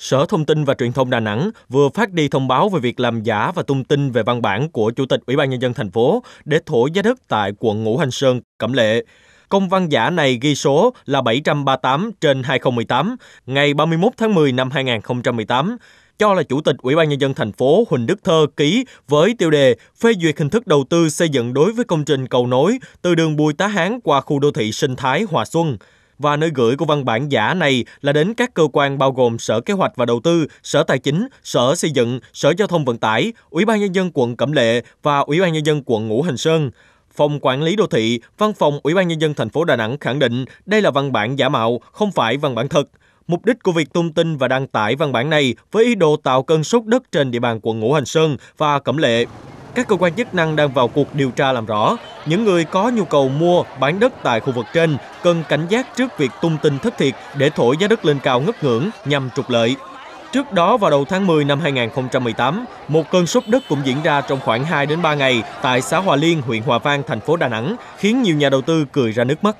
Sở Thông tin và Truyền thông Đà Nẵng vừa phát đi thông báo về việc làm giả và tung tin về văn bản của Chủ tịch Ủy ban nhân dân thành phố để thổ giá đất tại quận Ngũ Hành Sơn, Cẩm Lệ. Công văn giả này ghi số là 738 trên 2018, ngày 31 tháng 10 năm 2018, cho là Chủ tịch Ủy ban Nhân dân thành phố Huỳnh Đức Thơ ký với tiêu đề phê duyệt hình thức đầu tư xây dựng đối với công trình cầu nối từ đường Bùi Tá Hán qua khu đô thị sinh thái Hòa Xuân và nơi gửi của văn bản giả này là đến các cơ quan bao gồm Sở Kế hoạch và Đầu tư, Sở Tài chính, Sở Xây dựng, Sở Giao thông Vận tải, Ủy ban Nhân dân quận Cẩm Lệ và Ủy ban Nhân dân quận Ngũ Hành Sơn. Phòng Quản lý đô thị, Văn phòng Ủy ban Nhân dân thành phố Đà Nẵng khẳng định đây là văn bản giả mạo, không phải văn bản thật. Mục đích của việc tung tin và đăng tải văn bản này với ý đồ tạo cơn sốt đất trên địa bàn quận Ngũ Hành Sơn và Cẩm Lệ. Các cơ quan chức năng đang vào cuộc điều tra làm rõ. Những người có nhu cầu mua, bán đất tại khu vực trên cần cảnh giác trước việc tung tin thất thiệt để thổi giá đất lên cao ngất ngưỡng nhằm trục lợi. Trước đó vào đầu tháng 10 năm 2018, một cơn sốt đất cũng diễn ra trong khoảng 2 đến 3 ngày tại xã Hòa Liên, huyện Hòa Vang, thành phố Đà Nẵng, khiến nhiều nhà đầu tư cười ra nước mắt.